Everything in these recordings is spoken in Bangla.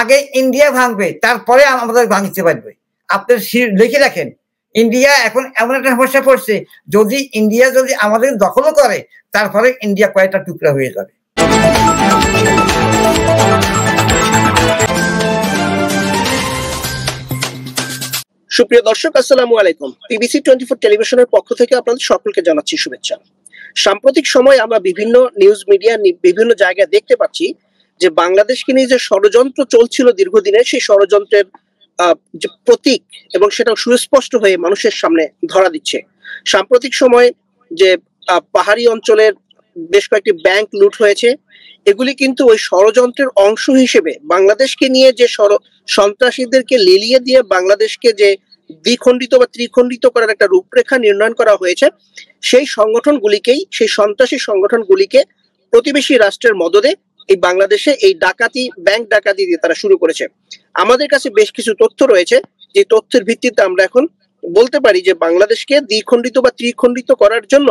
আগে ইন্ডিয়া ভাঙবে তারপরে আমাদের ভাঙতে পারবে আপনি লিখে রাখেন ইন্ডিয়া এখন এমন একটা সমস্যা পড়ছে যদি ইন্ডিয়া যদি আমাদের দখল করে তারপরে ইন্ডিয়া কয়েকটা টুকরা হয়ে যাবে সুপ্রিয় দর্শক আসসালাম আলাইকুম বিবিসি টোয়েন্টি ফোর টেলিভিশনের পক্ষ থেকে আপনাদের সকলকে জানাচ্ছি শুভেচ্ছা সাম্প্রতিক সময় আমরা বিভিন্ন নিউজ মিডিয়া বিভিন্ন জায়গায় দেখতে পাচ্ছি যে বাংলাদেশকে নিয়ে যে ষড়যন্ত্র চলছিল দীর্ঘদিনে সেই ষড়যন্ত্রের যে প্রতীক এবং সেটা সুস্পষ্ট হয়ে মানুষের সামনে ধরা দিচ্ছে সাম্প্রতিক সময়ে যে পাহাড়ি অঞ্চলের বেশ কয়েকটি ব্যাংক লুট হয়েছে এগুলি কিন্তু ওই ষড়যন্ত্রের অংশ হিসেবে বাংলাদেশকে নিয়ে যে সন্ত্রাসীদেরকে লেলিয়ে দিয়ে বাংলাদেশকে যে দ্বিখণ্ডিত বা ত্রিখণ্ডিত করার একটা রূপরেখা নির্ণয়ন করা হয়েছে সেই সংগঠনগুলিকেই সেই সন্ত্রাসী সংগঠনগুলিকে প্রতিবেশী রাষ্ট্রের মদদে এই বাংলাদেশে এই ডাকাতি ব্যাংক ডাকাতি দিয়ে তারা শুরু করেছে আমাদের কাছে বেশ কিছু তথ্য রয়েছে যে তথ্যের ভিত্তিতে আমরা এখন বলতে পারি যে বাংলাদেশকে দ্বিখণ্ডিত বা ত্রিখণ্ডিত করার জন্য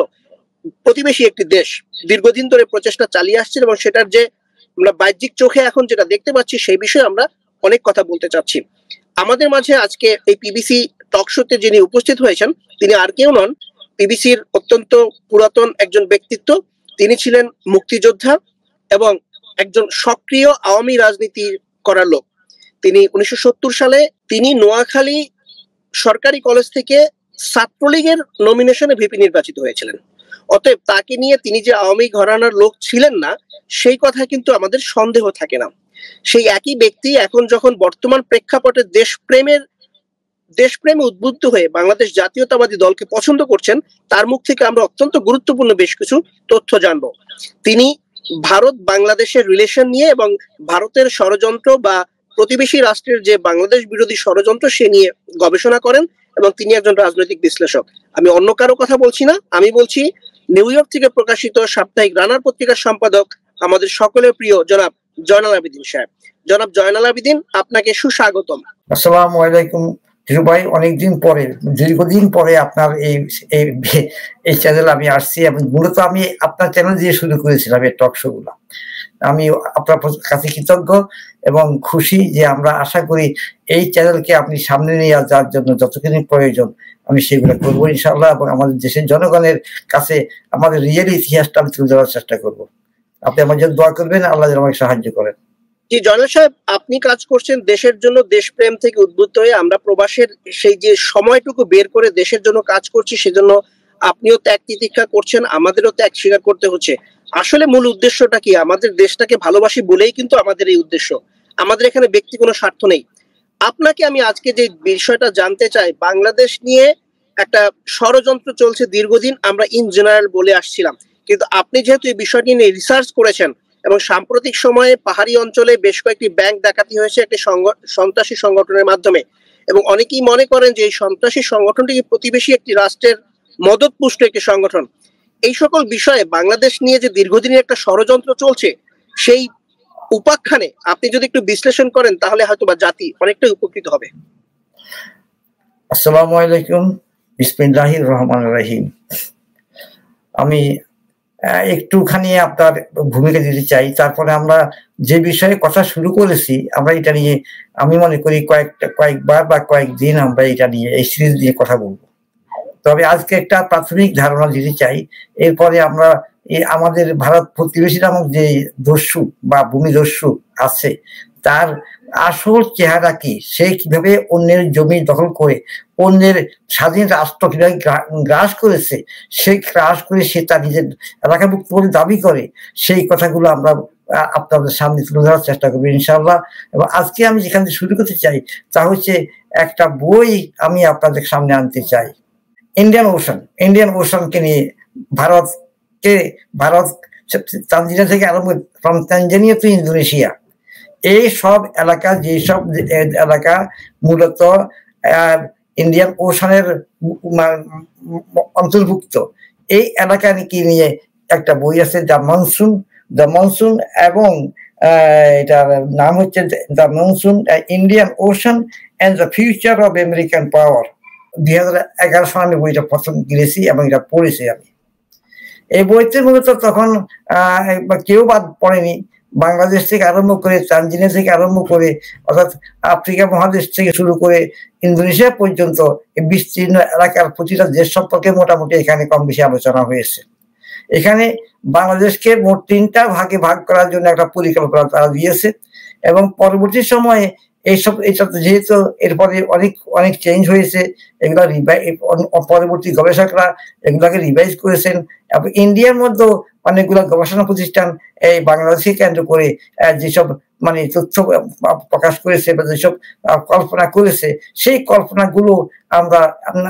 প্রতিবেশী একটি দেশ দীর্ঘদিন ধরে প্রচেষ্টা চালিয়ে আসছে এবং সেটার যে আমরা বাহ্যিক চোখে এখন যেটা দেখতে পাচ্ছি সেই বিষয়ে আমরা অনেক কথা বলতে চাচ্ছি আমাদের মাঝে আজকে এই পিবিসি টক শোতে যিনি উপস্থিত হয়েছেন তিনি আর কেউ নন পিবিসির অত্যন্ত পুরাতন একজন ব্যক্তিত্ব তিনি ছিলেন মুক্তিযোদ্ধা এবং একজন সক্রিয় আওয়ামী রাজনীতি করার লোক তিনি উনিশশো সালে তিনি নোয়াখালী সরকারি কলেজ থেকে ছাত্রলীগের নমিনেশনে ভিপি নির্বাচিত হয়েছিলেন অতএব তাকে নিয়ে তিনি যে আওয়ামী ঘরানার লোক ছিলেন না সেই কথা কিন্তু আমাদের সন্দেহ থাকে না সেই একই ব্যক্তি এখন যখন বর্তমান প্রেক্ষাপটে দেশপ্রেমের দেশপ্রেমে উদ্বুদ্ধ হয়ে বাংলাদেশ জাতীয়তাবাদী দলকে পছন্দ করছেন তার মুখ থেকে আমরা অত্যন্ত গুরুত্বপূর্ণ বেশ কিছু তথ্য জানব তিনি ভারত বাংলাদেশের রিলেশন নিয়ে এবং ভারতের ষড়যন্ত্র বা প্রতিবেশী রাষ্ট্রের যে বাংলাদেশ বিরোধী ষড়যন্ত্র সে নিয়ে গবেষণা করেন এবং তিনি একজন রাজনৈতিক বিশ্লেষক আমি অন্য কারো কথা বলছি না আমি বলছি নিউ ইয়র্ক থেকে প্রকাশিত সাপ্তাহিক রানার পত্রিকার সম্পাদক আমাদের সকলের প্রিয় জনাব জয়নাল আবিদিন সাহেব জনাব জয়নাল আবিদিন আপনাকে সুস্বাগতম আসসালামু আলাইকুম ধীরুভাই অনেকদিন পরে দীর্ঘদিন পরে আপনার এই এই চ্যানেল আমি আসছি এবং মূলত আমি আপনার চ্যানেল দিয়ে শুরু করেছিলাম এই টক গুলা আমি আপনার কাছে কৃতজ্ঞ এবং খুশি যে আমরা আশা করি এই চ্যানেলকে আপনি সামনে নিয়ে যাওয়ার জন্য যতখানি প্রয়োজন আমি সেগুলো করবো ইনশাল্লাহ এবং আমাদের দেশের জনগণের কাছে আমাদের রিয়েল ইতিহাসটা আমি তুলে ধরার চেষ্টা করবো আপনি আমার জন্য দোয়া করবেন আল্লাহ আমাকে সাহায্য করেন জি জয়নাল সাহেব আপনি কাজ করছেন দেশের জন্য দেশপ্রেম থেকে উদ্বুদ্ধ হয়ে আমরা প্রবাসের সেই যে সময়টুকু বের করে দেশের জন্য কাজ করছি সেজন্য আপনিও ত্যাগ তিতিক্ষা করছেন আমাদেরও ত্যাগ স্বীকার করতে হচ্ছে আসলে মূল উদ্দেশ্যটা কি আমাদের দেশটাকে ভালোবাসি বলেই কিন্তু আমাদের এই উদ্দেশ্য আমাদের এখানে ব্যক্তি কোনো স্বার্থ নেই আপনাকে আমি আজকে যে বিষয়টা জানতে চাই বাংলাদেশ নিয়ে একটা ষড়যন্ত্র চলছে দীর্ঘদিন আমরা ইন জেনারেল বলে আসছিলাম কিন্তু আপনি যেহেতু এই বিষয়টি নিয়ে রিসার্চ করেছেন এবং সাম্প্রতিক সময়ে পাহাড়ি অঞ্চলে বেশ কয়েকটি ব্যাংক ডাকাতি হয়েছে একটি সন্ত্রাসী সংগঠনের মাধ্যমে এবং অনেকেই মনে করেন যে এই সন্ত্রাসী সংগঠনটি প্রতিবেশী একটি রাষ্ট্রের মদতপুষ্ট একটি সংগঠন এই সকল বিষয়ে বাংলাদেশ নিয়ে যে দীর্ঘদিনের একটা ষড়যন্ত্র চলছে সেই উপাখ্যানে আপনি যদি একটু বিশ্লেষণ করেন তাহলে হয়তো বা জাতি অনেকটাই উপকৃত হবে আসসালামু আলাইকুম ইসমিল্লাহির রহমান রাহিম আমি একটুখানি আপনার ভূমিকা দিতে চাই তারপরে আমরা যে বিষয়ে কথা শুরু করেছি আমরা এটা নিয়ে আমি মনে করি কয়েকটা কয়েকবার বা কয়েকদিন আমরা এটা নিয়ে এই সিরিজ নিয়ে কথা বলবো তবে আজকে একটা প্রাথমিক ধারণা দিতে চাই এরপরে আমরা আমাদের ভারত প্রতিবেশী নামক যে দস্যু বা ভূমি দস্যু আছে তার আসল চেহারা কি সে কিভাবে অন্যের জমি দখল করে অন্যের স্বাধীন রাষ্ট্র কিভাবে গ্রাস করেছে সে গ্রাস করে সে তার নিজের এলাকাভুক্ত বলে দাবি করে সেই কথাগুলো আমরা আপনাদের সামনে তুলে ধরার চেষ্টা করবো ইনশাল্লাহ এবং আজকে আমি যেখান থেকে শুরু করতে চাই তা হচ্ছে একটা বই আমি আপনাদের সামনে আনতে চাই ইন্ডিয়ান ওশান ইন্ডিয়ান ওশানকে নিয়ে ভারতকে ভারত তানজানিয়া থেকে আরম্ভ ফ্রম তানজানিয়া টু ইন্দোনেশিয়া এই সব এলাকা যেসব এলাকা মূলত ইন্ডিয়ান ওশানের অন্তর্ভুক্ত এই এলাকা কি নিয়ে একটা বই আছে দ্য মনসুন দ্য মনসুন এবং এটার নাম হচ্ছে the monsoon Indian ocean and the future of American power দুই হাজার এগারো সালে আমি বইটা প্রথম কিনেছি এবং এটা পড়েছি আমি এই বইতে মূলত তখন কেউ বাদ পড়েনি বাংলাদেশ থেকে আরম্ভ করে তানজিনিয়া থেকে আরম্ভ করে অর্থাৎ আফ্রিকা মহাদেশ থেকে শুরু করে ইন্দোনেশিয়া পর্যন্ত বিস্তীর্ণ এলাকার প্রতিটা দেশ সম্পর্কে মোটামুটি এখানে কম বেশি আলোচনা হয়েছে এখানে বাংলাদেশকে মোট তিনটা ভাগে ভাগ করার জন্য একটা পরিকল্পনা তারা দিয়েছে এবং পরবর্তী সময়ে এইসব এইসব যেহেতু এরপরে অনেক অনেক চেঞ্জ হয়েছে এগুলো রিভাই পরবর্তী গবেষকরা এগুলোকে রিভাইজ করেছেন এবং ইন্ডিয়ার মধ্যেও অনেকগুলো গবেষণা প্রতিষ্ঠান এই বাংলাদেশে কেন্দ্র করে যেসব মানে তথ্য প্রকাশ করেছে বা যেসব কল্পনা করেছে সেই কল্পনাগুলো আমরা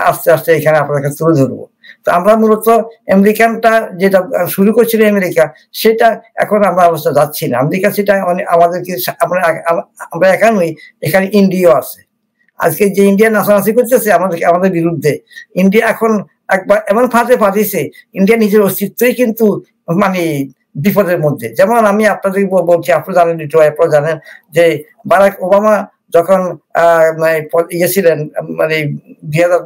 আস্তে আস্তে এখানে আপনাদের তুলে ধরবো তো আমরা মূলত আমেরিকানটা যেটা শুরু করছিল আমেরিকা সেটা এখন আমরা অবস্থা যাচ্ছি না আমেরিকা সেটা আমাদেরকে আমরা আমরা একা নই এখানে ইন্ডিয়াও আছে আজকে যে ইন্ডিয়া নাচানাচি করতেছে আমাদের আমাদের বিরুদ্ধে ইন্ডিয়া এখন একবার এমন ফাঁসে ফাঁদিছে ইন্ডিয়া নিজের অস্তিত্বই কিন্তু মানে বিপদের মধ্যে যেমন আমি আপনাদের বলছি আপনারা জানেন আপনারা জানেন যে বারাক ওবামা যখন মানে ইয়ে ছিলেন মানে দুই হাজার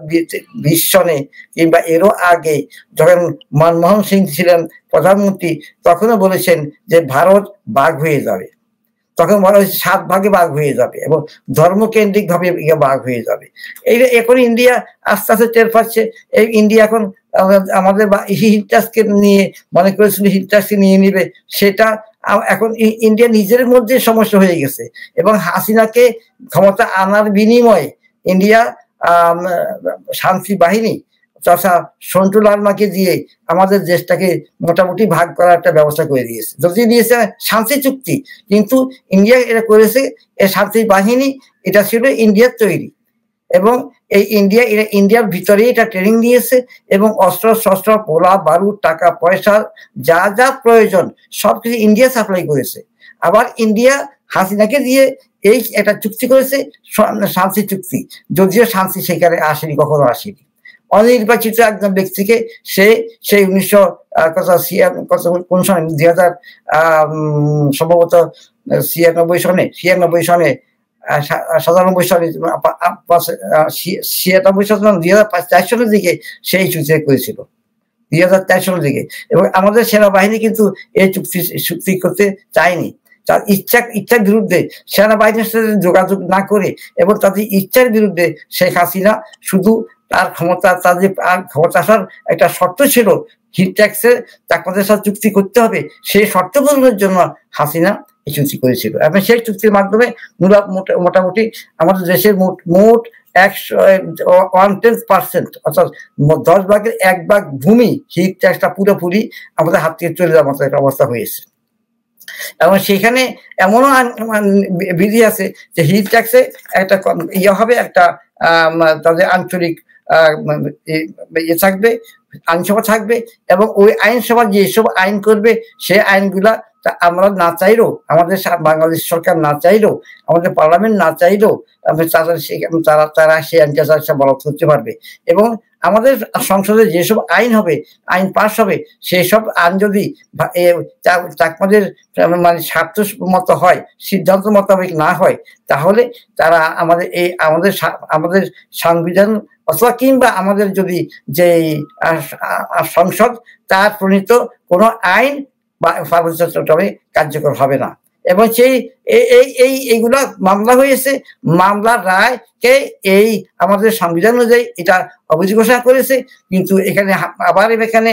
বিশ সনে কিংবা এরও আগে যখন মনমোহন সিং ছিলেন প্রধানমন্ত্রী তখনও বলেছেন যে ভারত বাঘ হয়ে যাবে তখন বলা হয়েছে সাত ভাগে বাঘ হয়ে যাবে এবং ধর্মকেন্দ্রিকভাবে ইয়ে বাঘ হয়ে যাবে এই এখন ইন্ডিয়া আস্তে আস্তে টের পাচ্ছে এই ইন্ডিয়া এখন আমাদের হিন্টাসকে নিয়ে মনে করেছিল হিন্টাসকে নিয়ে নিবে সেটা এখন ইন্ডিয়া নিজের মধ্যে সমস্যা হয়ে গেছে এবং হাসিনাকে ক্ষমতা আনার বিনিময়ে ইন্ডিয়া শান্তি বাহিনী তথা সন্টু লালমাকে দিয়ে আমাদের দেশটাকে মোটামুটি ভাগ করার একটা ব্যবস্থা করে দিয়েছে যদি দিয়েছে শান্তি চুক্তি কিন্তু ইন্ডিয়া এটা করেছে এ শান্তি বাহিনী এটা ছিল ইন্ডিয়ার তৈরি এবং এই ইন্ডিয়া ইন্ডিয়ার ভিতরেই এটা ট্রেনিং দিয়েছে এবং অস্ত্র শস্ত্র পোলা বারুদ টাকা পয়সা যা যা প্রয়োজন সব কিছু ইন্ডিয়া সাপ্লাই করেছে আবার ইন্ডিয়া হাসিনাকে দিয়ে এই একটা চুক্তি করেছে শান্তি চুক্তি যদিও শান্তি সেখানে আসেনি কখনো আসেনি অনির্বাচিত একজন ব্যক্তিকে সে সেই উনিশশো কোন সময় দুই হাজার সম্ভবত ছিয়ানব্বই সনে ছিয়ানব্বই সনে সাতানব্বই সালে ছিয়ানব্বই সাল দুই হাজার চার সালের দিকে সেই চুক্তি করেছিল দুই হাজার চার সালের দিকে এবং আমাদের সেনাবাহিনী কিন্তু এই চুক্তি চুক্তি করতে চায়নি তার ইচ্ছা ইচ্ছার বিরুদ্ধে সেনাবাহিনীর সাথে যোগাযোগ না করে এবং তাদের ইচ্ছার বিরুদ্ধে শেখ হাসিনা শুধু তার ক্ষমতা তাদের আর ক্ষমতা আসার একটা শর্ত ছিল হিটট্যাক্সের চাকমাদের সাথে চুক্তি করতে হবে সেই শর্ত পূরণের জন্য হাসিনা এজেন্সি করেছিল এবং সেই চুক্তির মাধ্যমে মোটামুটি আমাদের দেশের মোট মোট একশো ওয়ান টেন পার্সেন্ট অর্থাৎ দশ ভাগের এক ভাগ ভূমি হিট ট্যাক্সটা পুরোপুরি আমাদের হাত থেকে চলে যাওয়ার মতো একটা অবস্থা হয়েছে এবং সেখানে এমনও বিধি আছে যে হিট ট্যাক্সে একটা ইয়ে হবে একটা তাদের আঞ্চলিক ইয়ে থাকবে আইনসভা থাকবে এবং ওই আইনসভা যেসব আইন করবে সেই আইনগুলা তা আমরা না চাইলেও আমাদের বাংলাদেশ সরকার না চাইলেও আমাদের পার্লামেন্ট না চাইলেও তারা তারা তারা সেই আইনটা তারা বলব করতে পারবে এবং আমাদের সংসদে যেসব আইন হবে আইন পাশ হবে সেই সব আইন যদি চাকমাদের মানে, মানে স্বার্থ মতো হয় সিদ্ধান্ত মোতাবেক না হয় তাহলে তারা আমাদের এই আমাদের আমাদের সংবিধান অথবা কিংবা আমাদের যদি যে সংসদ তার প্রণীত কোনো আইন ফার্মেসি চট্টগ্রামে কার্যকর হবে না এবং সেই এই এই এইগুলা মামলা হয়েছে মামলার রায়কে এই আমাদের সংবিধান অনুযায়ী এটা অভিযোগ ঘোষণা করেছে কিন্তু এখানে আবার এখানে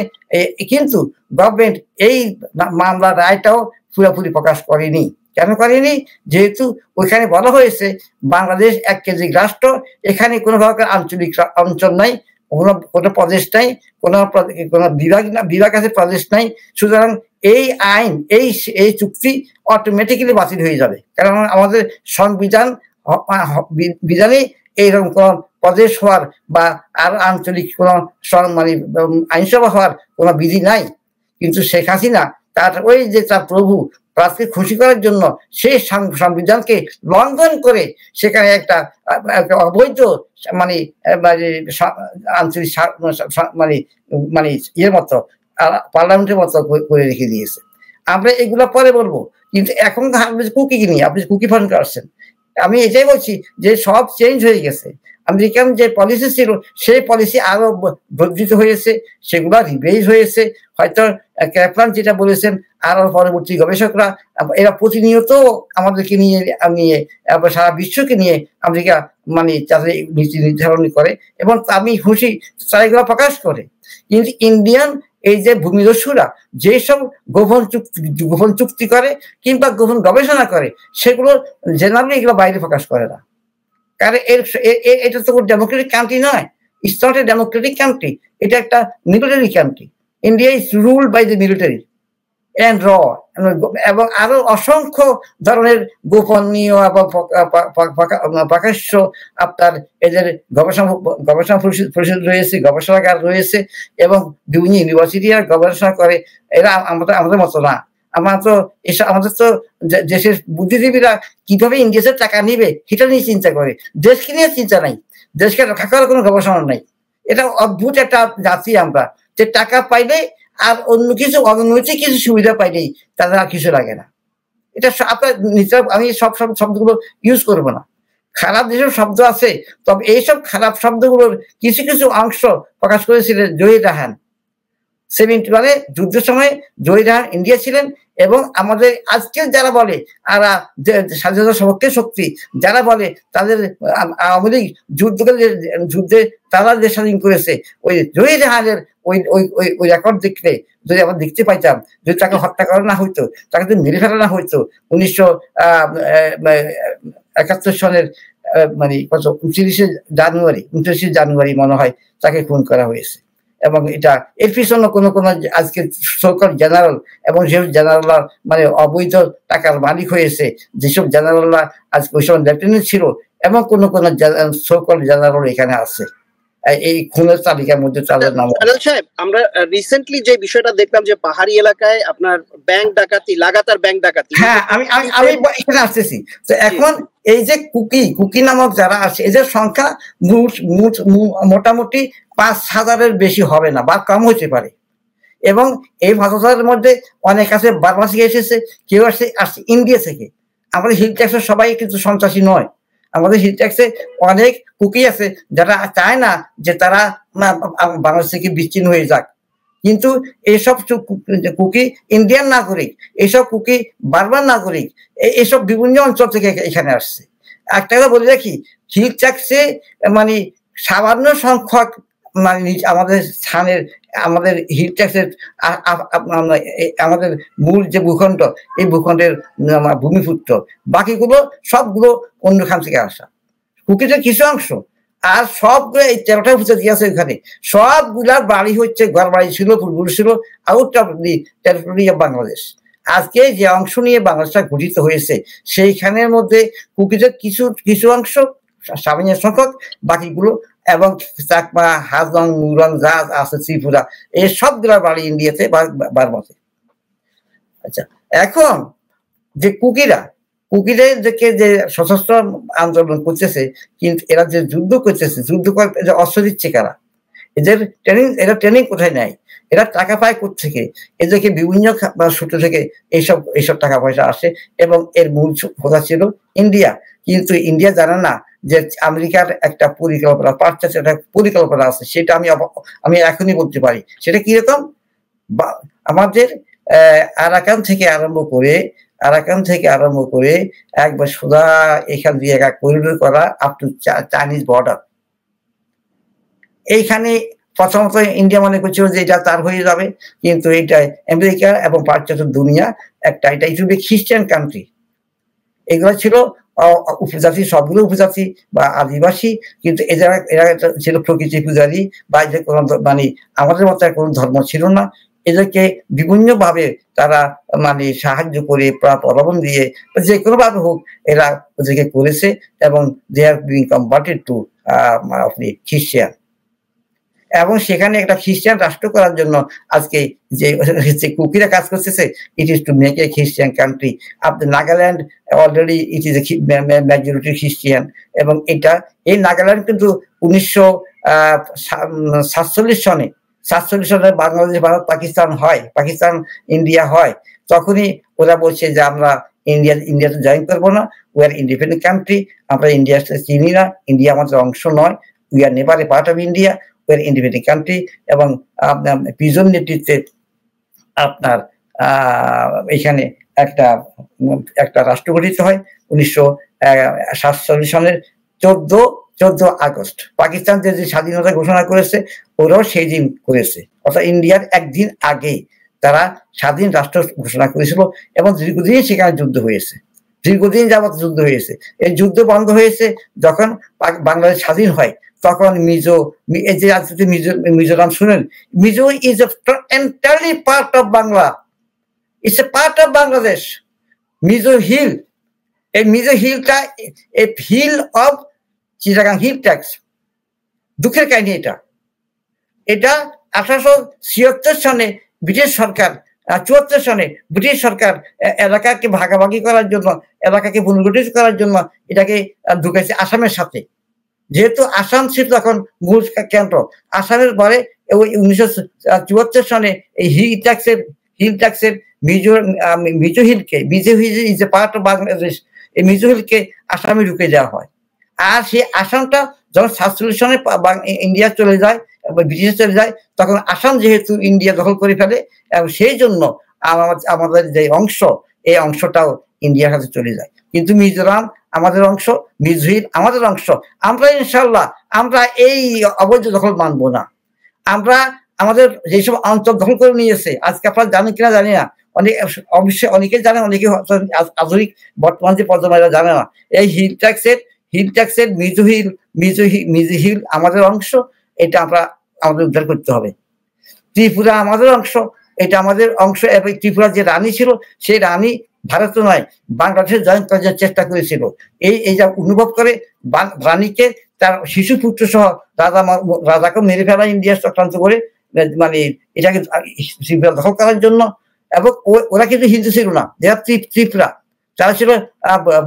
কিন্তু গভর্নমেন্ট এই মামলার রায়টাও পুরোপুরি প্রকাশ করেনি কেন করেনি যেহেতু ওইখানে বলা হয়েছে বাংলাদেশ এক কেজি রাষ্ট্র এখানে কোনো ভাবে আঞ্চলিক অঞ্চল নাই কোনো কোনো প্রদেশ নাই কোনো কোনো বিভাগ বিভাগ আছে প্রদেশ নাই সুতরাং এই আইন এই এই চুক্তি অটোমেটিক্যালি বাতিল হয়ে যাবে কারণ আমাদের সংবিধান বিধানে এইরকম কোন প্রদেশ হওয়ার বা আর আঞ্চলিক কোন মানে আইনসভা হওয়ার কোন বিধি নাই কিন্তু শেখ হাসিনা তার ওই যে তার প্রভু প্রার্থী খুশি করার জন্য সেই সংবিধানকে লঙ্ঘন করে সেখানে একটা অবৈধ মানে, মানে আঞ্চলিক মানে মানে ইয়ের মতো পার্লামেন্টের মতো করে রেখে দিয়েছে আমরা এগুলো পরে বলবো কিন্তু এখন কুকি নিয়ে আপনি কুকি ফান করছেন আমি এটাই বলছি যে সব চেঞ্জ হয়ে গেছে আমেরিকান যে পলিসি ছিল সেই পলিসি আরো বর্ধিত হয়েছে সেগুলো রিভেজ হয়েছে হয়তো ক্যাপ্লান যেটা বলেছেন আরো পরবর্তী গবেষকরা এরা প্রতিনিয়ত আমাদেরকে নিয়ে নিয়ে সারা বিশ্বকে নিয়ে আমেরিকা মানে তাদের নীতি নির্ধারণ করে এবং আমি খুশি তারা এগুলো প্রকাশ করে কিন্তু ইন্ডিয়ান এই যে ভূমিদস্যুরা যেসব গোপন চুক্তি গোপন চুক্তি করে কিংবা গোপন গবেষণা করে সেগুলো জেনারেলি এগুলো বাইরে প্রকাশ করে না কারণ এর এটা তো ডেমোক্রেটিক কান্ট্রি নয় it's not a democratic country এটা একটা military country India is rule by the military and র এবং আরো অসংখ্য ধরনের গোপনীয় এবং প্রকাশ্য আপনার এদের গবেষণা গবেষণা পরিষদ রয়েছে গবেষণাগার রয়েছে এবং বিভিন্ন ইউনিভার্সিটি আর গবেষণা করে এরা আমাদের আমাদের মতো না আমরা তো এসব আমাদের তো দেশের বুদ্ধিজীবীরা কিভাবে ইংরেজের টাকা নিবে সেটা নিয়ে চিন্তা করে দেশকে নিয়ে চিন্তা নাই দেশকে রক্ষা করার কোনো গবেষণা নাই এটা অদ্ভুত একটা জাতি আমরা যে টাকা পাইলে আর অন্য কিছু অনৈতিক কিছু সুবিধা নেই তাদের আর কিছু লাগে না এটা আপনার নিজের আমি সব সব শব্দগুলো ইউজ করব না খারাপ যেসব শব্দ আছে তবে এইসব খারাপ শব্দগুলোর কিছু কিছু অংশ প্রকাশ করেছিলেন জহির রাহান সেভেন্টি মানে যুদ্ধের সময় জহির রাহান ইন্ডিয়া ছিলেন এবং আমাদের আজকে যারা বলে আর স্বাধীনতা সমক্ষে শক্তি যারা বলে তাদের আওয়ামী লীগ যুদ্ধকালে যুদ্ধে তারা দেশ স্বাধীন করেছে ওই জয়ী জাহাজের ওই ওই ওই রেকর্ড দেখলে যদি আমরা দেখতে পাইতাম যদি তাকে হত্যা করা না হইতো তাকে যদি মেরে ফেলা না হইতো উনিশশো একাত্তর সনের মানে কত উনত্রিশে জানুয়ারি উনত্রিশে জানুয়ারি মনে হয় তাকে খুন করা হয়েছে এবং এটা এর পিছনে কোনো কোনো আজকে সরকার জেনারেল এবং যেসব জেনারেলরা মানে অবৈধ টাকার মালিক হয়েছে যেসব জেনারেলরা আজকে ওই সময় লেফটেন্যান্ট ছিল এবং কোনো কোনো সরকার জেনারেল এখানে আছে এই খুনের তালিকার মধ্যে তাদের নাম আচ্ছা, সাহেব আমরা রিসেন্টলি যে বিষয়টা দেখলাম যে পাহাড়ি এলাকায় আপনার ব্যাংক ডাকাতি লাগাতার ব্যাংক ডাকাতি হ্যাঁ আমি আমি এখানে আসতেছি তো এখন এই যে কুকি কুকি নামক যারা আছে এদের সংখ্যা মোটামুটি পাঁচ হাজারের বেশি হবে না বা কম হতে পারে এবং এই পাঁচ হাজারের মধ্যে অনেক আছে বার্মা থেকে এসেছে কেউ আসছে আসছে ইন্ডিয়া থেকে আমাদের হিল ট্যাক্সের সবাই কিন্তু সন্ত্রাসী নয় আমাদের হিল ট্যাক্সে অনেক কুকি আছে যারা চায় না যে তারা বাংলাদেশ থেকে বিচ্ছিন্ন হয়ে যাক কিন্তু এইসব কুকি ইন্ডিয়ান নাগরিক এইসব কুকি বারবার নাগরিক এইসব বিভিন্ন অঞ্চল থেকে এখানে আসছে একটা কথা বলে রাখি হিল ট্যাক্সে মানে সামান্য সংখ্যক মানে আমাদের স্থানের আমাদের হিল ট্যাক্সের মানে আমাদের মূল যে ভূখণ্ড এই ভূখণ্ডের ভূমিপুত্র বাকিগুলো সবগুলো অন্যখান থেকে আসা কুকিজের কিছু অংশ আর সবগুলো এই তেরোটা ভূত আছে এখানে সবগুলার বাড়ি হচ্ছে ঘর বাড়ি ছিল পূর্বপুর ছিল আউট অফ অফ বাংলাদেশ আজকে যে অংশ নিয়ে বাংলাদেশটা গঠিত হয়েছে সেইখানের মধ্যে কুকিজের কিছু কিছু অংশ সামান্য সংখ্যক বাকিগুলো এবং চাকমা হাজং মুরং জাহাজ আছে ত্রিপুরা এই সবগুলো বাড়ি ইন্ডিয়াতে বারমাতে আচ্ছা এখন যে কুকিরা কুকিরের দিকে যে সশস্ত্র আন্দোলন করতেছে কিন্তু এরা যে যুদ্ধ করতেছে যুদ্ধ করে যে অস্ত্র দিচ্ছে কারা এদের ট্রেনিং এরা ট্রেনিং কোথায় নেয় এরা টাকা পায় থেকে এদেরকে বিভিন্ন সূত্র থেকে এইসব এইসব টাকা পয়সা আসে এবং এর মূল কথা ছিল ইন্ডিয়া কিন্তু ইন্ডিয়া জানে না যে আমেরিকার একটা পরিকল্পনা পাশ্চাত্য একটা পরিকল্পনা আছে সেটা আমি আমি এখনই বলতে পারি সেটা কিরকম আমাদের আরাকান থেকে আরম্ভ করে আরাকান থেকে আরম্ভ করে একবার সোজা এখান দিয়ে একটা করিডোর করা আপ টু চাইনিজ বর্ডার এইখানে প্রথমত ইন্ডিয়া মনে করছিল যে এটা তার হয়ে যাবে কিন্তু এটা আমেরিকা এবং পাশ্চাত্য দুনিয়া একটা এটা ইউটিউবে খ্রিস্টান কান্ট্রি এগুলো ছিল উপজাতি সবগুলো উপজাতি বা আদিবাসী কিন্তু এরা এরা ছিল প্রকৃতি পূজারি বা এদের কোনো মানে আমাদের মতো কোনো ধর্ম ছিল না এদেরকে বিভিন্নভাবে তারা মানে সাহায্য করে প্রলবন দিয়ে যে কোনোভাবে হোক এরা ওদেরকে করেছে এবং দে আর বিং কম্পার্টেড টু আপনি খ্রিস্টান এবং সেখানে একটা খ্রিস্টান রাষ্ট্র করার জন্য আজকে যে কুকিরা কাজ করতেছে it is to make a Christian country আপনার Nagaland already it is a majority Christian এবং এটা এই নাগাল্যান্ড কিন্তু উনিশশো সাতচল্লিশ সনে সাতচল্লিশ সনে বাংলাদেশ ভারত পাকিস্তান হয় পাকিস্তান ইন্ডিয়া হয় তখনই ওরা বলছে যে আমরা ইন্ডিয়া ইন্ডিয়াতে জয়েন করবো না উই আর ইন্ডিপেন্ডেন্ট কান্ট্রি আমরা ইন্ডিয়া চিনি না ইন্ডিয়া আমাদের অংশ নয় উই আর নেপালে part of India for independent country এবং আপনার পিজন নেতৃত্বে আপনার এখানে একটা একটা রাষ্ট্র গঠিত হয় উনিশশো সাতচল্লিশ সালের চোদ্দ চোদ্দ আগস্ট পাকিস্তান যে স্বাধীনতা ঘোষণা করেছে ওরাও সেই দিন করেছে অর্থাৎ ইন্ডিয়ার একদিন আগে তারা স্বাধীন রাষ্ট্র ঘোষণা করেছিল এবং দীর্ঘদিন সেখানে যুদ্ধ হয়েছে দীর্ঘদিন যাবৎ যুদ্ধ হয়েছে এই যুদ্ধ বন্ধ হয়েছে যখন বাংলাদেশ স্বাধীন হয় তখন মিজো এই যে আজকে মিজো মিজোরাম শুনেন Mizo is entirely part of Bangla it's a part of Bangladesh Mizo hill এই মিজো হিলটা a hill of Chittagong hill tracts দুঃখের কাহিনী এটা এটা আঠারোশো ছিয়াত্তর সনে ব্রিটিশ সরকার চুয়াত্তর সনে ব্রিটিশ সরকার এলাকাকে ভাগাভাগি করার জন্য এলাকাকে পুনর্গঠিত করার জন্য এটাকে ঢুকেছে আসামের সাথে যেহেতু আসাম ছিল তখন মূল কেন্দ্র আসামের পরে ওই উনিশশো চুয়াত্তর সনে এই হিল ট্যাক্সের হিল ট্যাক্সের মিজো মিজো হিলকে Mizo hill is a part of Bangladesh এই মিজো হিলকে আসামে ঢুকে যাওয়া হয় আর সেই আসামটা যখন সাতচল্লিশ সনে ইন্ডিয়া চলে যায় ব্রিটিশ চলে যায় তখন আসাম যেহেতু ইন্ডিয়া দখল করে ফেলে এবং সেই জন্য আমাদের যে অংশ এই অংশটাও ইন্ডিয়ার কাছে চলে যায় কিন্তু মিজোরাম আমাদের অংশ মিজুহির আমাদের অংশ আমরা ইনশাল্লাহ আমরা এই অবৈধ দখল মানব না আমরা আমাদের যেসব অঞ্চল দখল করে নিয়েছে আজকে আপনারা জানেন কিনা জানি না অনেক অবশ্যই অনেকে জানে অনেকে আধুনিক বর্তমান যে প্রজন্মেরা জানে না এই হিল ট্যাক্সের হিল ট্যাক্সের মিজুহিল হিল মিজুহিল আমাদের অংশ এটা আমরা আমাদের উদ্ধার করতে হবে ত্রিপুরা আমাদের অংশ এটা আমাদের অংশ এবং ত্রিপুরার যে রানী ছিল সেই রানী ভারত নয় বাংলাদেশে জয়েন করার চেষ্টা করেছিল এই এই যা অনুভব করে রানীকে তার শিশু পুত্র সহ রাজা রাজাকে মেরে ফেলা ইন্ডিয়া চক্রান্ত করে মানে এটাকে দখল করার জন্য এবং ওরা কিন্তু হিন্দু ছিল না যারা ত্রিপুরা তারা ছিল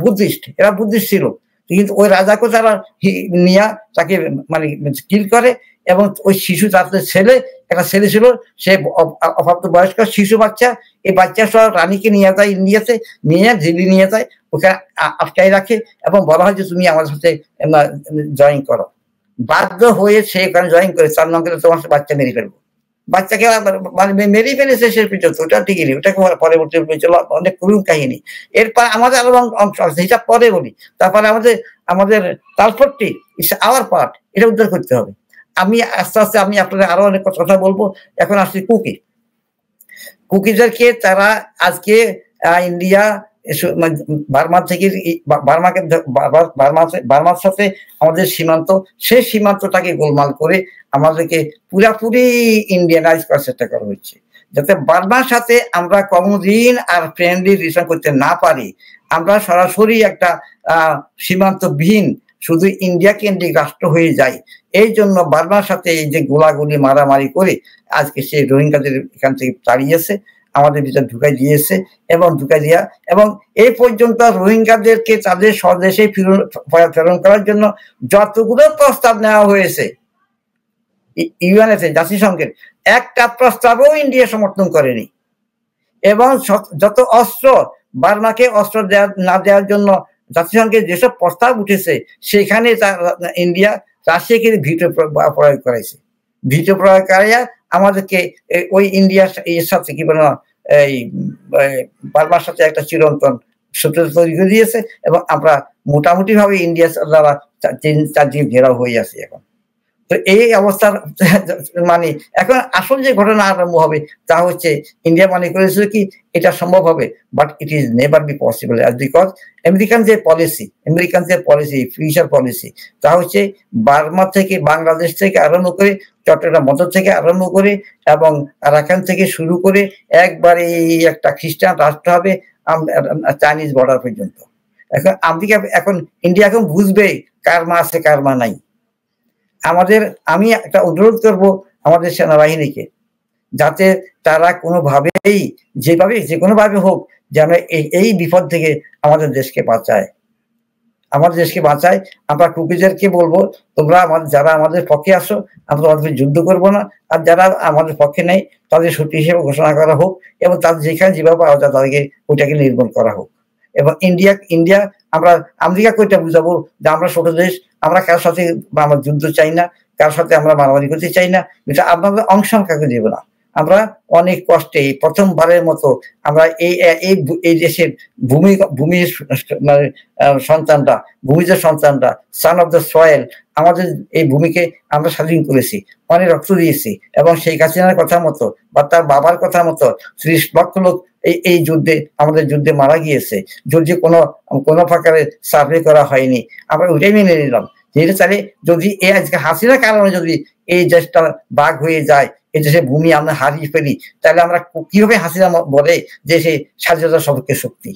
বুদ্ধিস্ট এরা বুদ্ধিস্ট ছিল কিন্তু ওই রাজাকে তারা নিয়ে তাকে মানে কিল করে এবং ওই শিশু তাদের ছেলে একটা ছেলে ছিল সে বয়স্ক শিশু বাচ্চা এই বাচ্চা সব রানীকে নিয়ে যায় ইন্ডিয়াতে নিয়ে যায় দিল্লি নিয়ে যায় ওখানে আটকায় রাখে এবং বলা হয় যে তুমি আমার সাথে জয়েন করো বাধ্য হয়ে সে এখানে জয়েন করে চার নাম তোমার তোমার বাচ্চা মেরে ফেলবো বাচ্চাকে মানে ফেলে ফেলেছে শেষ পর্যন্ত ওটা নেই ওটাকে পরবর্তী চলো অনেক করুণ কাহিনী এরপর আমাদের আরো অংশ আছে হিসাব পরে বলি তারপরে আমাদের আমাদের তারপরটি ইস আওয়ার পার্ট এটা উদ্ধার করতে হবে আমি আস্তে আস্তে আমি আপনাদের আরো অনেক কথা বলবো এখন আসছি কুকি কুকিদেরকে তারা আজকে ইন্ডিয়া বার্মা থেকে বার্মাকে বার্মার সাথে আমাদের সীমান্ত সেই সীমান্তটাকে গোলমাল করে আমাদেরকে পুরাপুরি ইন্ডিয়ানাইজ করার চেষ্টা করা হচ্ছে যাতে বার্মার সাথে আমরা কোনোদিন আর ফ্রেন্ডলি রিলেশন করতে না পারি আমরা সরাসরি একটা সীমান্তবিহীন শুধু ইন্ডিয়া কেন্দ্রিক রাষ্ট্র হয়ে যায় এই জন্য বার্মার সাথে এই যে গোলাগুলি মারামারি করে আজকে সেই রোহিঙ্গাদের এখান থেকে তাড়িয়েছে আমাদের ভিতরে ঢুকাই দিয়েছে এবং ঢুকাই দিয়া এবং এই পর্যন্ত রোহিঙ্গাদেরকে তাদের স্বদেশে ফিরন প্রেরণ করার জন্য যতগুলো প্রস্তাব নেওয়া হয়েছে ইউএনএতে জাতিসংঘের একটা প্রস্তাবও ইন্ডিয়া সমর্থন করেনি এবং যত অস্ত্র বার্মাকে অস্ত্র দেওয়া না দেওয়ার জন্য জাতিসংঘে যেসব প্রস্তাব উঠেছে সেখানে ইন্ডিয়া রাশিয়াকে ভিটো প্রয়োগ করাইছে ভিটো প্রয়োগ করাইয়া আমাদেরকে ওই ইন্ডিয়ার এর সাথে কি বলো এই বার্মার সাথে একটা চিরন্তন সূত্র তৈরি করে দিয়েছে এবং আমরা মোটামুটি ভাবে ইন্ডিয়া দ্বারা চারদিন ঘেরাও হয়ে আছে এখন তো এই অবস্থার মানে এখন আসল যে ঘটনা আরম্ভ হবে তা হচ্ছে ইন্ডিয়া মনে করেছিল কি এটা সম্ভব হবে but it is never be possible as because American যে পলিসি আমেরিকান যে পলিসি ফিউচার পলিসি তা হচ্ছে বার্মা থেকে বাংলাদেশ থেকে আরম্ভ করে চট্টগ্রাম বন্দর থেকে আরম্ভ করে এবং রাখান থেকে শুরু করে একবারে একটা খ্রিস্টান রাষ্ট্র হবে চাইনিজ বর্ডার পর্যন্ত এখন আমেরিকা এখন ইন্ডিয়া এখন বুঝবে কার মা আছে কার মা নাই আমাদের আমি একটা অনুরোধ করবো আমাদের সেনাবাহিনীকে যাতে তারা কোনোভাবেই যেভাবে যে কোনোভাবে হোক যেন এই এই বিপদ থেকে আমাদের দেশকে বাঁচায় আমাদের দেশকে বাঁচায় আমরা টুকিদেরকে বলবো তোমরা আমাদের যারা আমাদের পক্ষে আসো আমরা তোমাদের যুদ্ধ করব না আর যারা আমাদের পক্ষে নেই তাদের সত্যি হিসেবে ঘোষণা করা হোক এবং তাদের যেখানে যেভাবে পাওয়া যায় তাদেরকে ওইটাকে নির্মূল করা হোক এবং ইন্ডিয়া ইন্ডিয়া আমরা আমেরিকা কইটা বুঝাবো যে আমরা ছোট দেশ আমরা কারোর সাথে আমরা যুদ্ধ চাই না কার সাথে আমরা মারামারি করতে চাই না এটা আপনাদের অংশ কাকে দেব না আমরা অনেক কষ্টে প্রথমবারের মতো আমরা এই এই দেশের ভূমি ভূমি মানে সন্তানটা ভূমিজ সন্তানটা সান অফ দ্য সয়েল আমাদের এই ভূমিকে আমরা স্বাধীন করেছি অনেক রক্ত দিয়েছি এবং সেই কাছিনার কথা মতো বা তার বাবার কথা মতো ত্রিশ লক্ষ লোক এই এই যুদ্ধে আমাদের যুদ্ধে মারা গিয়েছে যদি কোনো কোনো প্রকারে সার্ভে করা হয়নি আমরা ওইটাই মেনে নিলাম যেটা তাহলে যদি এ আজকে হাসিনা কারণে যদি এই দেশটা বাঘ হয়ে যায় এই দেশে ভূমি আমরা হারিয়ে ফেলি তাহলে আমরা কিভাবে হাসিনা বলে যে সেই স্বাধীনতা সবকে শক্তি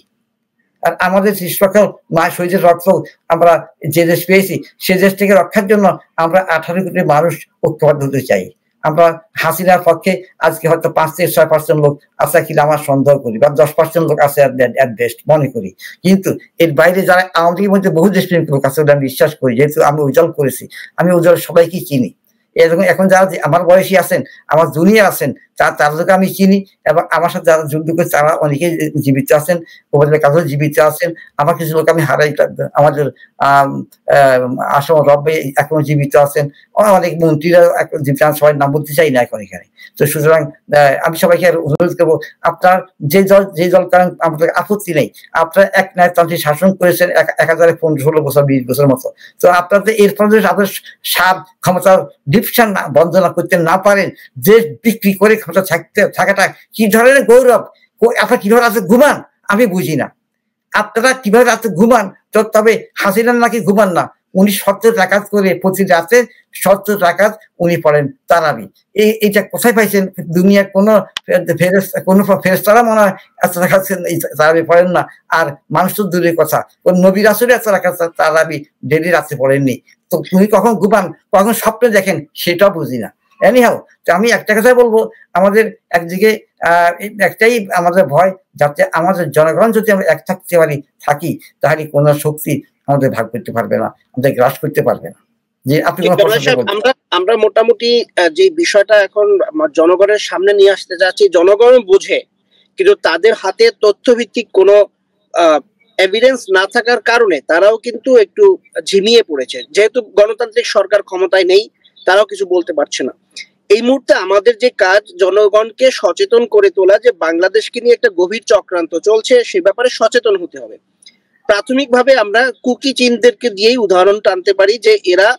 আর আমাদের সকল মা শহীদের রক্ত আমরা যে দেশ পেয়েছি সে দেশ থেকে রক্ষার জন্য আমরা আঠারো কোটি মানুষ ঐক্যবদ্ধ হতে চাই আমরা হাসিনার পক্ষে আজকে হয়তো পাঁচ থেকে ছয় পার্সেন্ট লোক আছে কিনা আমার সন্দেহ করি বা দশ পার্সেন্ট লোক আছে অ্যাট বেস্ট মনে করি কিন্তু এর বাইরে যারা আমাদের মধ্যে বহু দেশপ্রেমিক লোক আছে আমি বিশ্বাস করি যেহেতু আমি উজ্জ্বল করেছি আমি উজ্জ্বল সবাইকে চিনি এরকম এখন যারা আমার বয়সী আছেন আমার জুনিয়র আছেন তাদেরকে আমি চিনি এবং আমার সাথে যারা যুদ্ধ করে তারা অনেকে জীবিত আছেন উপজেলার কাছে জীবিত আছেন আমার কিছু লোক আমি হারাই আমাদের আসাম রব্বে এখনো জীবিত আছেন অনেক মন্ত্রীরা এখন জীবিত সবাই নাম বলতে চাই না এখন এখানে তো সুতরাং আমি সবাইকে আর অনুরোধ করবো আপনার যে দল যে দল কারণ আমাদের আপত্তি নেই আপনারা এক ন্যায়তান্ত্রিক শাসন করেছেন এক হাজার পনেরো ষোলো বছর বিশ বছর মতো তো আপনাদের এরপর যদি আপনার সাপ ক্ষমতার ডিপশন বন্ধ না করতে না পারেন যে বিক্রি করে ক্ষমতা থাকতে থাকাটা কি ধরনের গৌরব আপনার কিভাবে রাতে ঘুমান আমি বুঝি না আপনারা কিভাবে রাতে ঘুমান তো তবে হাসিনার নাকি ঘুমান না উনি সত্তর টাকাত করে প্রতি রাতে সত্তর টাকাত উনি পড়েন তারাবি এই এইটা কোথায় পাইছেন দুনিয়ার কোনো ফেরস কোনো ফেরস্তারা মনে হয় এত টাকা তারাবি পড়েন না আর মানুষ তো দূরের কথা ও নবী রাসুলে এত টাকা তারাবি ডেলি রাতে পড়েননি তো উনি কখন ঘুমান কখন স্বপ্নে দেখেন সেটা বুঝি না এনিহাও তো আমি একটা কথাই বলবো আমাদের একদিকে একটাই আমাদের ভয় যাতে আমাদের জনগণ যদি আমরা এক থাকতে পারি থাকি তাহলে কোন শক্তি আমাদের ভাগ করতে পারবে না আমাদের গ্রাস করতে পারবে না আমরা মোটামুটি যে বিষয়টা এখন জনগণের সামনে নিয়ে আসতে চাচ্ছি জনগণ বোঝে কিন্তু তাদের হাতে তথ্য ভিত্তিক কোনো এভিডেন্স না থাকার কারণে তারাও কিন্তু একটু ঝিমিয়ে পড়েছে যেহেতু গণতান্ত্রিক সরকার ক্ষমতায় নেই তারাও কিছু বলতে পারছে না এই মুহূর্তে আমাদের যে কাজ জনগণকে সচেতন করে তোলা যে বাংলাদেশকে নিয়ে একটা গভীর চক্রান্ত চলছে সে ব্যাপারে সচেতন হতে হবে প্রাথমিকভাবে আমরা কুকি চিনদেরকে দিয়েই উদাহরণ টানতে পারি যে এরা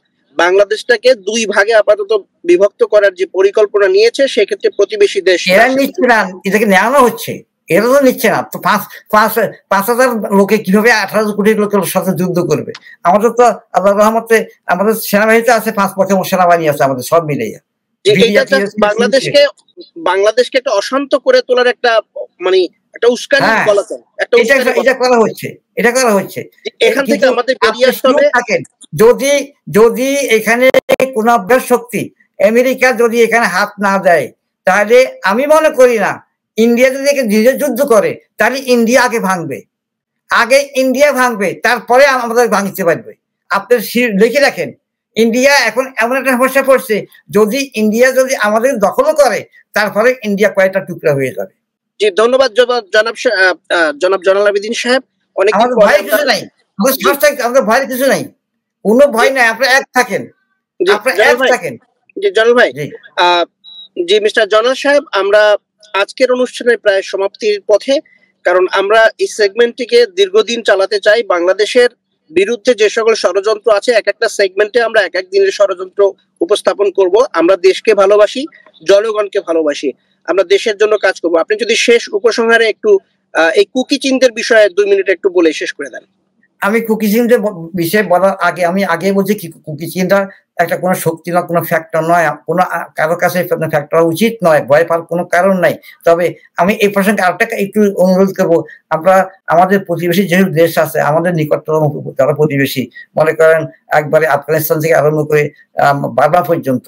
বাংলাদেশটাকে দুই ভাগে আপাতত বিভক্ত করার যে পরিকল্পনা নিয়েছে সেক্ষেত্রে প্রতিবেশী দেশ এরা নিচ্ছে না এটাকে নেওয়ানো হচ্ছে এরা তো নিচ্ছে না তো পাঁচ পাঁচ পাঁচ হাজার লোকে কিভাবে আঠারো কোটি লোকের সাথে যুদ্ধ করবে আমাদের তো আল্লাহ রহমতে আমাদের সেনাবাহিনীতে আছে পাঁচ পক্ষে সেনাবাহিনী আছে আমাদের সব মিলিয়ে বাংলাদেশকে বাংলাদেশকে একটা অশান্ত করে তোলার একটা মানে একটা উস্কানি হ্যাঁ, বলা যায় এটা করা হচ্ছে এটা করা হচ্ছে এখান থেকে আমাদের বেরিয়ে আসতে হবে যদি যদি এখানে কোন অভ্যাস শক্তি আমেরিকা যদি এখানে হাত না দেয় তাহলে আমি মনে করি না ইন্ডিয়া যদি নিজের যুদ্ধ করে তাহলে ইন্ডিয়া আগে ভাঙবে আগে ইন্ডিয়া ভাঙবে তারপরে আমাদের ভাঙতে পারবে আপনি লিখে রাখেন ইন্ডিয়া এখন এমন একটা সমস্যা পড়ছে যদি ইন্ডিয়া যদি আমাদের দখলও করে তারপরে ইন্ডিয়া কয়েকটা টুকরা হয়ে যাবে জি ধন্যবাদ জনাব জনাব জনাল আবেদিন সাহেব অনেক ভয় কিছু নাই আমাদের ভয় কিছু নাই কোনো ভয় নাই আপনারা এক থাকেন এক থাকেন জি জনাল ভাই জি মিস্টার জনাল সাহেব আমরা আজকের অনুষ্ঠানের প্রায় সমাপ্তির পথে কারণ আমরা এই সেগমেন্টটিকে দীর্ঘদিন চালাতে চাই বাংলাদেশের বিরুদ্ধে যে সকল ষড়যন্ত্র আছে এক একটা সেগমেন্টে আমরা এক এক দিনের ষড়যন্ত্র উপস্থাপন করব আমরা দেশকে ভালোবাসি জনগণকে ভালোবাসি আমরা দেশের জন্য কাজ করব আপনি যদি শেষ উপসংহারে একটু এই কুকি চিন্তের বিষয়ে দুই মিনিট একটু বলে শেষ করে দেন আমি কুকিজিমটা বিষয়ে বলার আগে আমি আগে বলছি কি কুকিজিমটা একটা কোনো শক্তি না কোনো ফ্যাক্টর নয় কোনো কারো কাছে ফ্যাক্টর উচিত নয় ভয় পাওয়ার কোনো কারণ নাই তবে আমি এই প্রসঙ্গে আরেকটা একটু অনুরোধ করবো আমরা আমাদের প্রতিবেশী যেহেতু দেশ আছে আমাদের নিকটতম তারা প্রতিবেশী মনে করেন একবারে আফগানিস্তান থেকে আরম্ভ করে বার্মা পর্যন্ত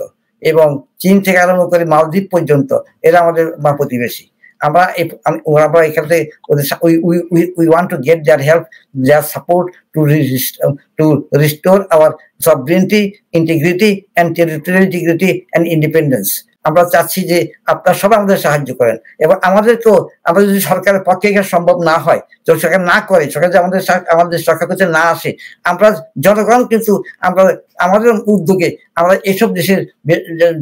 এবং চীন থেকে আরম্ভ করে মালদ্বীপ পর্যন্ত এরা আমাদের প্রতিবেশী আমরা আমরা এক্ষেত্রে ওদের we want to get their help their support to to restore our sovereignty integrity and territorial integrity and independence আমরা চাচ্ছি যে আপনার সবাই আমাদের সাহায্য করেন এবং আমাদের তো আমরা যদি সরকারের পক্ষে সম্ভব না হয় যদি সরকার না করে সরকার আমাদের আমাদের সরকার কাছে না আসে আমরা জনগণ কিন্তু আমরা আমাদের উদ্যোগে আমরা এসব দেশের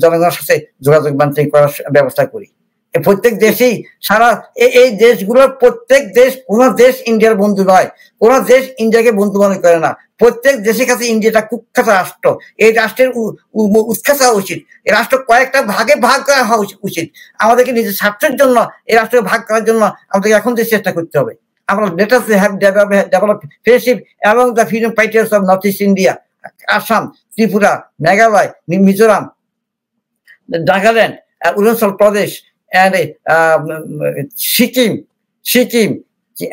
জনগণের সাথে যোগাযোগ মান্ত্রিক করার ব্যবস্থা করি প্রত্যেক দেশেই সারা এই দেশগুলোর প্রত্যেক দেশ কোন দেশ ইন্ডিয়ার বন্ধু নয় কোন দেশ ইন্ডিয়াকে বন্ধু মনে করে না প্রত্যেক দেশের কাছে ইন্ডিয়াটা কুখ্যাত রাষ্ট্র এই রাষ্ট্রের উৎখ্যাত হওয়া উচিত এই রাষ্ট্র কয়েকটা ভাগে ভাগ করা হওয়া উচিত আমাদেরকে নিজের স্বার্থের জন্য এই রাষ্ট্রকে ভাগ করার জন্য আমাদেরকে এখন থেকে চেষ্টা করতে হবে আমরা লেটাস হ্যাভ ডেভেলপ ফ্রেন্ডশিপ এবং the freedom fighters of north east India Assam Tripura Meghalaya Mizoram Nagaland Arunachal Pradesh and uh, Sikkim, Sikkim,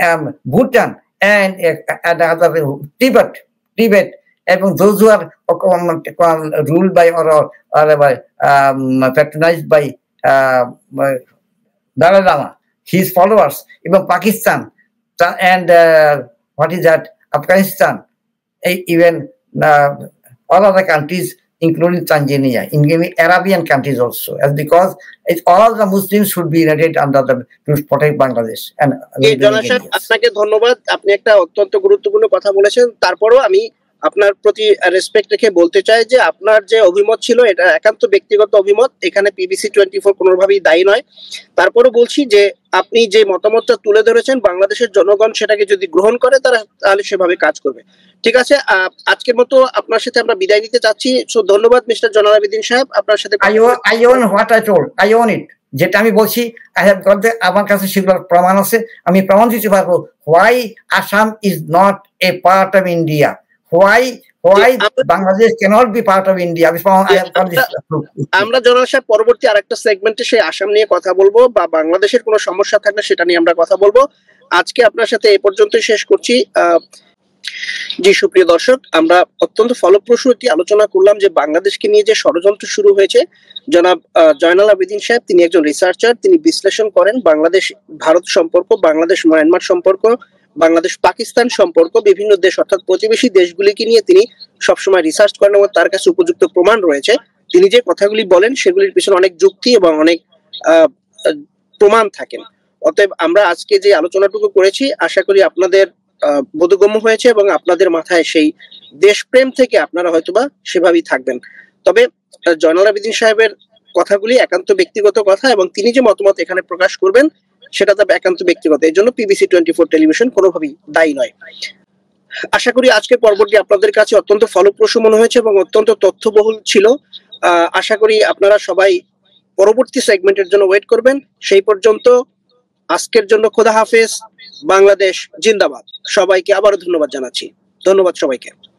um, Bhutan, and uh, and other Tibet, Tibet, and those who are uh, ruled by or, or um, patronized by uh, Dalai Lama, his followers, even Pakistan, and uh, what is that, Afghanistan, even uh, all other countries including Tanzania, including Arabian countries also, as because it's all of the Muslims should be united under the to protect Bangladesh. And hey, Jonathan, আপনাকে ধন্যবাদ আপনি একটা অত্যন্ত গুরুত্বপূর্ণ কথা বলেছেন তারপরও আমি আপনার প্রতি রেসপেক্ট রেখে বলতে চাই যে আপনার যে অভিমত ছিল এটা একান্ত ব্যক্তিগত অভিমত এখানে পিবিসি টোয়েন্টি ফোর কোনোভাবেই দায়ী নয় তারপরও বলছি যে আপনি যে মতামতটা তুলে ধরেছেন বাংলাদেশের জনগণ সেটাকে যদি গ্রহণ করে তারা তাহলে সেভাবে কাজ করবে ঠিক আছে আজকের মতো আপনার সাথে আমরা বিদায় নিতে চাচ্ছি সো ধন্যবাদ মিস্টার জনাল আবেদিন সাহেব আপনার সাথে I I own what I told I own it যেটা আমি বলছি আই হ্যাভ গট আমার কাছে সেগুলোর প্রমাণ আছে আমি প্রমাণ দিতে পারবো why Assam is not a part of India why why Bangladesh পরবর্তী আরেকটা সেগমেন্টে সেই আসাম নিয়ে কথা বলবো বাংলাদেশের কোনো সমস্যা থাকলে সেটা নিয়ে আমরা কথা বলবো আজকে আপনার সাথে এ পর্যন্ত শেষ করছি জি সুপ্রিয় দর্শক আমরা অত্যন্ত ফলপ্রসূ একটি আলোচনা করলাম যে বাংলাদেশকে নিয়ে যে ষড়যন্ত্র শুরু হয়েছে জনাব জয়নাল আবেদিন সাহেব তিনি একজন রিসার্চার তিনি বিশ্লেষণ করেন বাংলাদেশ ভারত সম্পর্ক বাংলাদেশ মায়ানমার সম্পর্ক বাংলাদেশ পাকিস্তান সম্পর্ক বিভিন্ন দেশ অর্থাৎ প্রতিবেশী দেশগুলিকে নিয়ে তিনি সবসময় রিসার্চ করেন এবং তার কাছে উপযুক্ত প্রমাণ রয়েছে তিনি যে কথাগুলি বলেন সেগুলির পিছনে অনেক যুক্তি এবং অনেক প্রমাণ থাকেন অতএব আমরা আজকে যে আলোচনাটুকু করেছি আশা করি আপনাদের বোধগম্য হয়েছে এবং আপনাদের মাথায় সেই দেশপ্রেম থেকে আপনারা হয়তোবা সেভাবেই থাকবেন তবে জয়নাল আবেদিন সাহেবের কথাগুলি একান্ত ব্যক্তিগত কথা এবং তিনি যে মতামত এখানে প্রকাশ করবেন সেটা যাবে একান্ত ব্যক্তিগত এই জন্য পিবিসি টোয়েন্টি ফোর টেলিভিশন কোনোভাবেই দায়ী নয় আশা করি আজকের পর্বটি আপনাদের কাছে অত্যন্ত ফলপ্রসূ মনে হয়েছে এবং অত্যন্ত তথ্যবহুল ছিল আশা করি আপনারা সবাই পরবর্তী সেগমেন্টের জন্য ওয়েট করবেন সেই পর্যন্ত আজকের জন্য খোদা হাফেজ বাংলাদেশ জিন্দাবাদ সবাইকে আবারও ধন্যবাদ জানাচ্ছি ধন্যবাদ সবাইকে